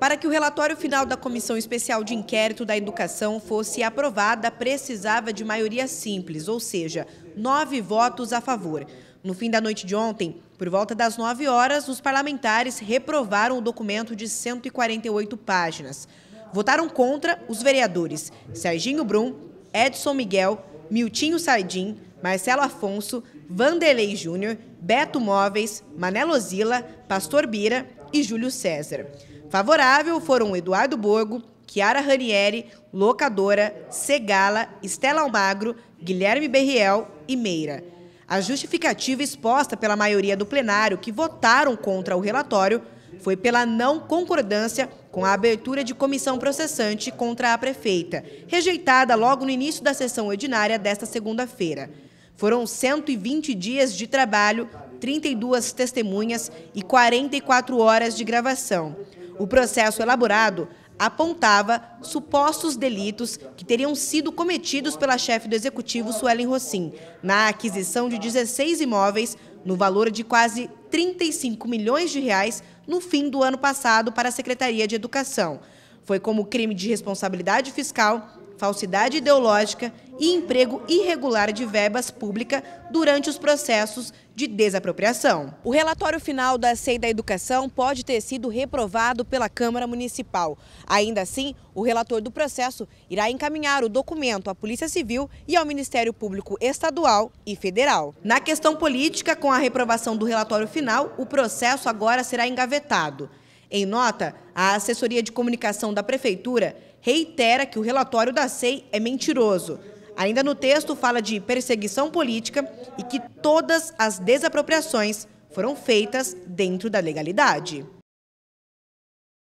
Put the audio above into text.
Para que o relatório final da Comissão Especial de Inquérito da Educação fosse aprovada, precisava de maioria simples, ou seja, nove votos a favor. No fim da noite de ontem, por volta das nove horas, os parlamentares reprovaram o documento de 148 páginas. Votaram contra os vereadores Serginho Brum, Edson Miguel, Miltinho Sardim, Marcelo Afonso, Vanderlei Júnior, Beto Móveis, Manelo Zila, Pastor Bira e Júlio César. Favorável foram Eduardo Borgo, Chiara Ranieri, Locadora, Segala, Estela Almagro, Guilherme Berriel e Meira. A justificativa exposta pela maioria do plenário que votaram contra o relatório foi pela não concordância com a abertura de comissão processante contra a prefeita, rejeitada logo no início da sessão ordinária desta segunda-feira. Foram 120 dias de trabalho, 32 testemunhas e 44 horas de gravação. O processo elaborado apontava supostos delitos que teriam sido cometidos pela chefe do executivo Suelen Rossin na aquisição de 16 imóveis no valor de quase 35 milhões de reais no fim do ano passado para a Secretaria de Educação. Foi como crime de responsabilidade fiscal falsidade ideológica e emprego irregular de verbas públicas durante os processos de desapropriação. O relatório final da SEI da Educação pode ter sido reprovado pela Câmara Municipal. Ainda assim, o relator do processo irá encaminhar o documento à Polícia Civil e ao Ministério Público Estadual e Federal. Na questão política, com a reprovação do relatório final, o processo agora será engavetado. Em nota, a assessoria de comunicação da Prefeitura reitera que o relatório da SEI é mentiroso. Ainda no texto, fala de perseguição política e que todas as desapropriações foram feitas dentro da legalidade.